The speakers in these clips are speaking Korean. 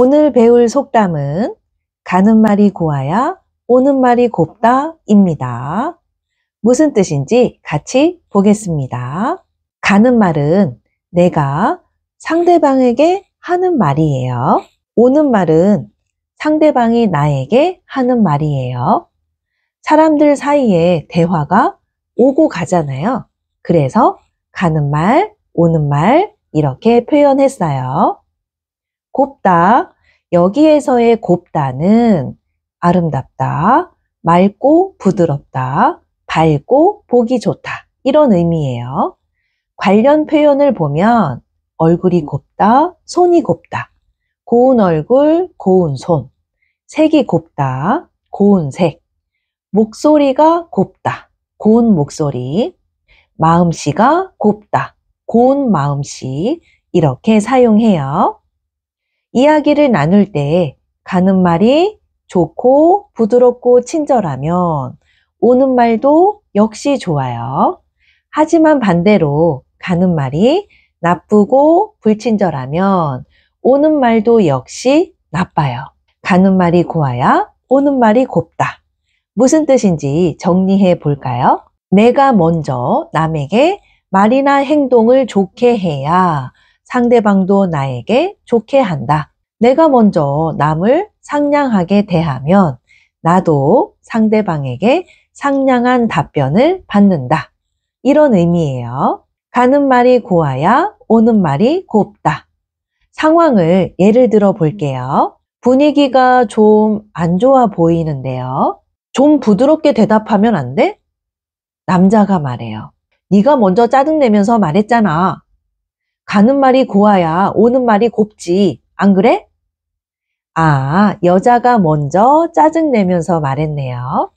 오늘 배울 속담은 가는 말이 고와야 오는 말이 곱다입니다. 무슨 뜻인지 같이 보겠습니다. 가는 말은 내가 상대방에게 하는 말이에요. 오는 말은 상대방이 나에게 하는 말이에요. 사람들 사이에 대화가 오고 가잖아요. 그래서 가는 말, 오는 말 이렇게 표현했어요. 곱다. 여기에서의 곱다는 아름답다, 맑고 부드럽다, 밝고 보기 좋다. 이런 의미예요. 관련 표현을 보면 얼굴이 곱다, 손이 곱다, 고운 얼굴, 고운 손, 색이 곱다, 고운 색, 목소리가 곱다, 고운 목소리, 마음씨가 곱다, 고운 마음씨 이렇게 사용해요. 이야기를 나눌 때 가는 말이 좋고 부드럽고 친절하면 오는 말도 역시 좋아요. 하지만 반대로 가는 말이 나쁘고 불친절하면 오는 말도 역시 나빠요. 가는 말이 고와야 오는 말이 곱다. 무슨 뜻인지 정리해 볼까요? 내가 먼저 남에게 말이나 행동을 좋게 해야 상대방도 나에게 좋게 한다. 내가 먼저 남을 상냥하게 대하면 나도 상대방에게 상냥한 답변을 받는다. 이런 의미예요. 가는 말이 고와야 오는 말이 곱다. 상황을 예를 들어 볼게요. 분위기가 좀 안 좋아 보이는데요. 좀 부드럽게 대답하면 안 돼? 남자가 말해요. 네가 먼저 짜증내면서 말했잖아. 가는 말이 고와야 오는 말이 곱지. 안 그래? 아, 여자가 먼저 짜증내면서 말했네요.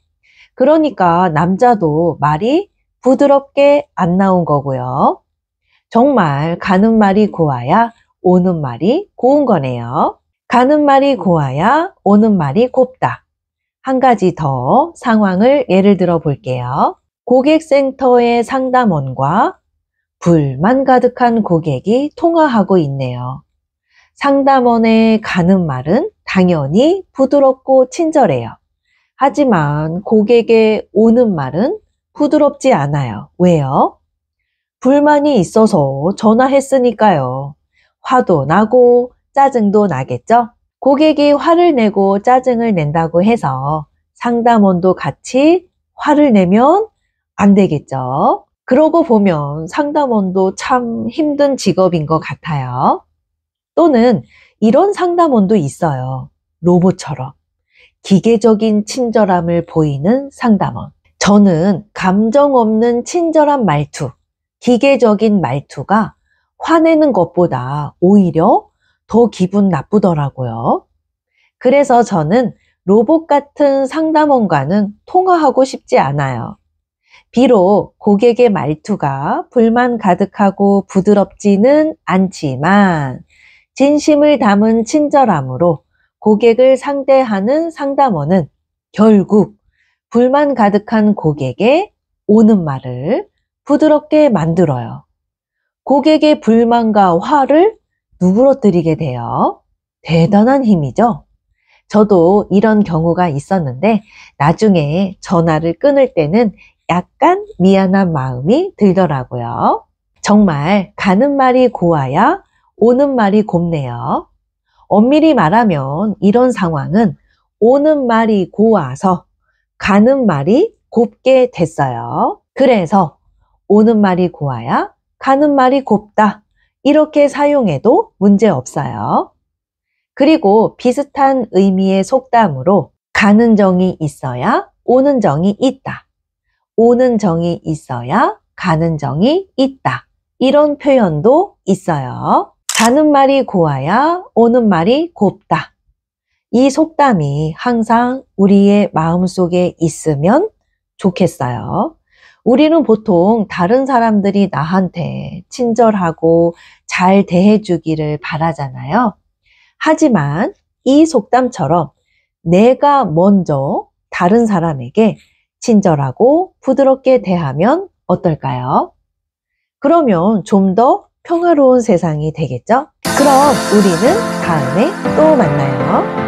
그러니까 남자도 말이 부드럽게 안 나온 거고요. 정말 가는 말이 고와야 오는 말이 고운 거네요. 가는 말이 고와야 오는 말이 곱다. 한 가지 더 상황을 예를 들어 볼게요. 고객센터의 상담원과 불만 가득한 고객이 통화하고 있네요. 상담원의 가는 말은 당연히 부드럽고 친절해요. 하지만 고객의 오는 말은 부드럽지 않아요. 왜요? 불만이 있어서 전화했으니까요. 화도 나고 짜증도 나겠죠? 고객이 화를 내고 짜증을 낸다고 해서 상담원도 같이 화를 내면 안 되겠죠? 그러고 보면 상담원도 참 힘든 직업인 것 같아요. 또는 이런 상담원도 있어요. 로봇처럼. 기계적인 친절함을 보이는 상담원. 저는 감정 없는 친절한 말투, 기계적인 말투가 화내는 것보다 오히려 더 기분 나쁘더라고요. 그래서 저는 로봇 같은 상담원과는 통화하고 싶지 않아요. 비록 고객의 말투가 불만 가득하고 부드럽지는 않지만 진심을 담은 친절함으로 고객을 상대하는 상담원은 결국 불만 가득한 고객의 오는 말을 부드럽게 만들어요. 고객의 불만과 화를 누그러뜨리게 돼요. 대단한 힘이죠? 저도 이런 경우가 있었는데 나중에 전화를 끊을 때는 약간 미안한 마음이 들더라고요. 정말 가는 말이 고와야 오는 말이 곱네요. 엄밀히 말하면 이런 상황은 오는 말이 고와서 가는 말이 곱게 됐어요. 그래서 오는 말이 고와야 가는 말이 곱다. 이렇게 사용해도 문제 없어요. 그리고 비슷한 의미의 속담으로 가는 정이 있어야 오는 정이 있다. 오는 정이 있어야 가는 정이 있다. 이런 표현도 있어요. 가는 말이 고와야 오는 말이 곱다. 이 속담이 항상 우리의 마음속에 있으면 좋겠어요. 우리는 보통 다른 사람들이 나한테 친절하고 잘 대해주기를 바라잖아요. 하지만 이 속담처럼 내가 먼저 다른 사람에게 친절하고 부드럽게 대하면 어떨까요? 그러면 좀 더 평화로운 세상이 되겠죠? 그럼 우리는 다음에 또 만나요.